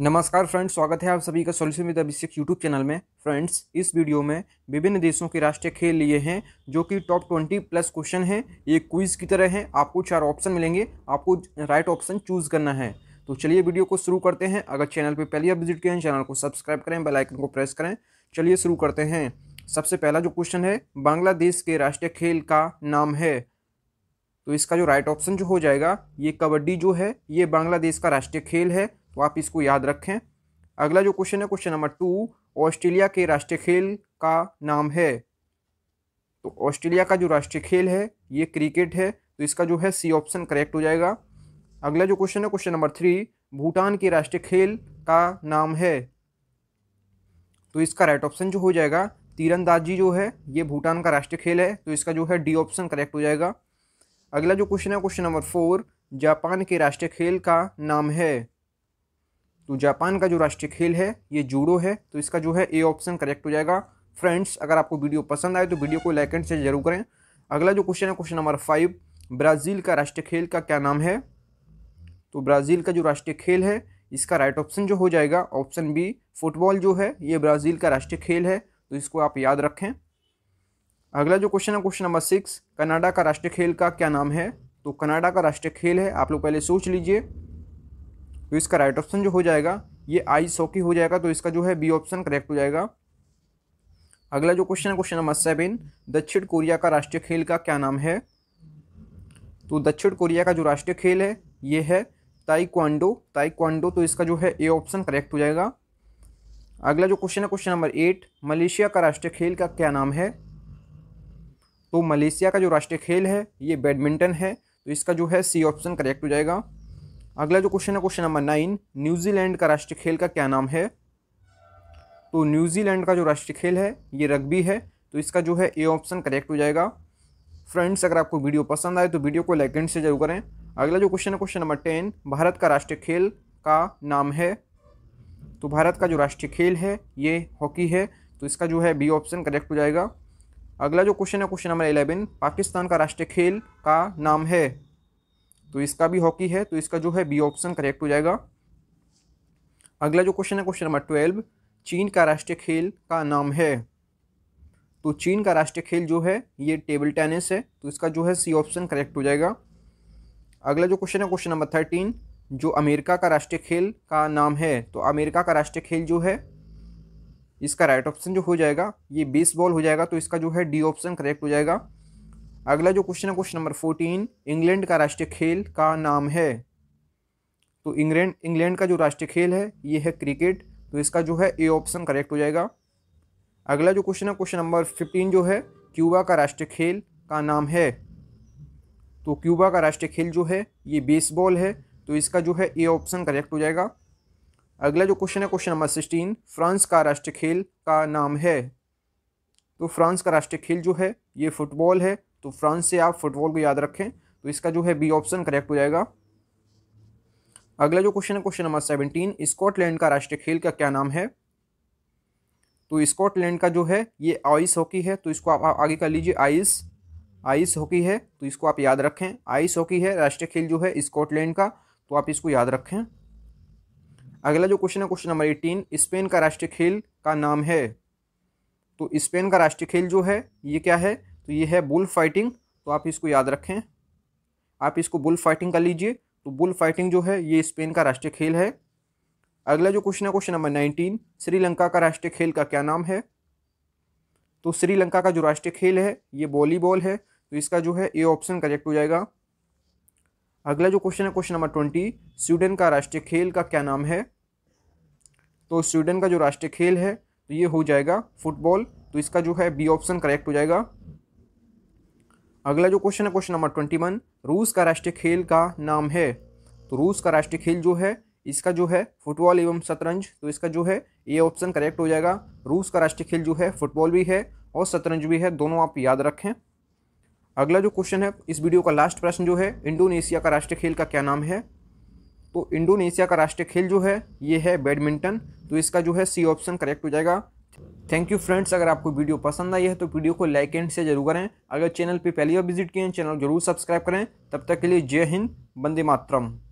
नमस्कार फ्रेंड्स स्वागत है आप सभी का solution with Abhishek YouTube channel में फ्रेंड्स इस वीडियो में विभिन्न देशों के राष्ट्रीय खेल लिए हैं जो कि टॉप ट्वेंटी प्लस क्वेश्चन हैं ये क्विज की तरह हैं आपको चार ऑप्शन मिलेंगे आपको राइट ऑप्शन चूज करना है तो चलिए वीडियो को शुरू करते हैं अगर चैनल पर पहले आप विजिट किए हैं चैनल को सब्सक्राइब करें बेलाइकन को प्रेस करें चलिए शुरू करते हैं सबसे पहला जो क्वेश्चन है बांग्लादेश के राष्ट्रीय खेल का नाम है तो इसका जो राइट ऑप्शन जो हो जाएगा ये कबड्डी जो है ये बांग्लादेश का राष्ट्रीय खेल है तो आप इसको याद रखें अगला जो क्वेश्चन है क्वेश्चन नंबर टू ऑस्ट्रेलिया के राष्ट्रीय खेल का नाम है तो ऑस्ट्रेलिया का जो राष्ट्रीय खेल है ये क्रिकेट है तो इसका जो है सी ऑप्शन करेक्ट हो जाएगा अगला जो क्वेश्चन है क्वेश्चन नंबर थ्री भूटान के राष्ट्रीय खेल का नाम है तो इसका राइट ऑप्शन जो हो जाएगा तीरंदाजी जो है ये भूटान का राष्ट्रीय खेल है तो इसका जो है डी ऑप्शन करेक्ट हो जाएगा अगला जो क्वेश्चन है क्वेश्चन नंबर फोर जापान के राष्ट्रीय खेल का नाम है तो जापान का जो राष्ट्रीय खेल है ये जूडो है तो इसका जो है ए ऑप्शन करेक्ट हो जाएगा फ्रेंड्स अगर आपको वीडियो पसंद आए तो वीडियो को लाइक एंड शेयर जरूर करें अगला जो क्वेश्चन है क्वेश्चन नंबर फाइव ब्राज़ील का राष्ट्रीय खेल का क्या नाम है तो ब्राज़ील का जो राष्ट्रीय खेल है इसका राइट ऑप्शन जो हो जाएगा ऑप्शन बी फुटबॉल जो है ये ब्राज़ील का राष्ट्रीय खेल है तो इसको आप याद रखें अगला जो क्वेश्चन है क्वेश्चन नंबर सिक्स कनाडा का राष्ट्रीय खेल का क्या नाम है तो कनाडा का राष्ट्रीय खेल है आप लोग पहले सोच लीजिए तो इसका राइट ऑप्शन जो हो जाएगा ये आई सॉकी हो जाएगा तो इसका जो है बी ऑप्शन करेक्ट हो जाएगा अगला जो क्वेश्चन है क्वेश्चन नंबर सेवन दक्षिण कोरिया का राष्ट्रीय खेल का क्या नाम है तो दक्षिण कोरिया का जो राष्ट्रीय खेल है ये है ताइक्वांडो ताइक्वांडो तो इसका जो है ए ऑप्शन करेक्ट हो जाएगा अगला जो क्वेश्चन है क्वेश्चन नंबर एट मलेशिया का राष्ट्रीय खेल का क्या नाम है तो मलेशिया का जो राष्ट्रीय खेल है ये बैडमिंटन है तो इसका जो है सी ऑप्शन करेक्ट हो जाएगा अगला जो क्वेश्चन है क्वेश्चन नंबर नाइन न्यूजीलैंड का राष्ट्रीय खेल का क्या नाम है तो न्यूजीलैंड का जो राष्ट्रीय खेल है ये रग्बी है तो इसका जो है ए ऑप्शन करेक्ट हो जाएगा फ्रेंड्स अगर आपको वीडियो पसंद आए तो वीडियो को लाइक एंड से जरूर करें अगला जो क्वेश्चन है क्वेश्चन नंबर टेन भारत का राष्ट्रीय खेल का नाम है तो भारत का जो राष्ट्रीय खेल है ये हॉकी है तो इसका जो है बी ऑप्शन करेक्ट हो जाएगा अगला जो क्वेश्चन है क्वेश्चन नंबर एलेवन पाकिस्तान का राष्ट्रीय खेल का नाम है तो इसका भी हॉकी है तो इसका जो है बी ऑप्शन करेक्ट हो जाएगा अगला जो क्वेश्चन है क्वेश्चन नंबर ट्वेल्व चीन का राष्ट्रीय खेल का नाम है तो चीन का राष्ट्रीय खेल जो है ये टेबल टेनिस है तो इसका जो है सी ऑप्शन करेक्ट हो जाएगा अगला जो क्वेश्चन है क्वेश्चन नंबर थर्टीन जो अमेरिका का राष्ट्रीय खेल का नाम है तो अमेरिका का राष्ट्रीय खेल जो है इसका राइट ऑप्शन जो हो जाएगा ये बेसबॉल हो जाएगा तो इसका जो है डी ऑप्शन करेक्ट हो जाएगा अगला जो क्वेश्चन है क्वेश्चन नंबर फोर्टीन इंग्लैंड का राष्ट्रीय खेल का नाम है तो इंग्लैंड इंग्लैंड का जो राष्ट्रीय खेल है ये है क्रिकेट तो इसका जो है ए ऑप्शन करेक्ट हो जाएगा अगला जो क्वेश्चन है क्वेश्चन नंबर फिफ्टीन जो है क्यूबा का राष्ट्रीय खेल का नाम है तो क्यूबा का राष्ट्रीय खेल जो है ये बेसबॉल है तो इसका जो है ए ऑप्शन करेक्ट हो जाएगा अगला जो क्वेश्चन है क्वेश्चन नंबर सिक्सटीन फ्रांस का राष्ट्रीय खेल का नाम है तो फ्रांस का राष्ट्रीय खेल जो है ये फुटबॉल है तो फ्रांस से आप फुटबॉल को याद रखें तो इसका जो है बी ऑप्शन करेक्ट हो जाएगा अगला जो क्वेश्चन है क्वेश्चन नंबर सेवनटीन स्कॉटलैंड का राष्ट्रीय खेल का क्या नाम है तो स्कॉटलैंड का जो है ये आइस हॉकी है तो इसको आप आगे कर लीजिए आइस आइस हॉकी है तो इसको आप याद रखें आइस हॉकी है राष्ट्रीय खेल जो है स्कॉटलैंड का तो आप इसको याद रखें अगला जो क्वेश्चन है क्वेश्चन नंबर एटीन स्पेन का राष्ट्रीय खेल का नाम है तो स्पेन का राष्ट्रीय खेल जो है ये क्या है तो ये है बुल फाइटिंग तो आप इसको याद रखें आप इसको बुल फाइटिंग कर लीजिए तो बुल फाइटिंग जो है ये स्पेन का राष्ट्रीय खेल है अगला जो क्वेश्चन है क्वेश्चन नंबर नाइनटीन श्रीलंका का राष्ट्रीय खेल का क्या नाम है तो श्रीलंका का जो राष्ट्रीय खेल है ये वॉलीबॉल है तो इसका जो है ए ऑप्शन करेक्ट हो जाएगा अगला जो क्वेश्चन है क्वेश्चन नंबर ट्वेंटी स्वीडन का राष्ट्रीय खेल का क्या नाम है तो स्वीडन का जो राष्ट्रीय खेल है तो ये हो जाएगा फुटबॉल तो इसका जो है बी ऑप्शन करेक्ट हो जाएगा अगला जो क्वेश्चन है क्वेश्चन नंबर ट्वेंटी वन रूस का राष्ट्रीय खेल का नाम है तो रूस का राष्ट्रीय खेल जो है इसका जो है फुटबॉल एवं शतरंज तो इसका जो है ये ऑप्शन करेक्ट हो जाएगा रूस का राष्ट्रीय खेल जो है फुटबॉल भी है और शतरंज भी है दोनों आप याद रखें अगला जो क्वेश्चन है इस वीडियो का लास्ट प्रश्न जो है इंडोनेशिया का राष्ट्रीय खेल का क्या नाम है तो इंडोनेशिया का राष्ट्रीय खेल जो है ये है बैडमिंटन तो इसका जो है सी ऑप्शन करेक्ट हो जाएगा थैंक यू फ्रेंड्स अगर आपको वीडियो पसंद आई है तो वीडियो को लाइक एंड से जरूर करें अगर चैनल पर पहली बार विजिट किए हैं चैनल जरूर सब्सक्राइब करें तब तक के लिए जय हिंद बंदे मातरम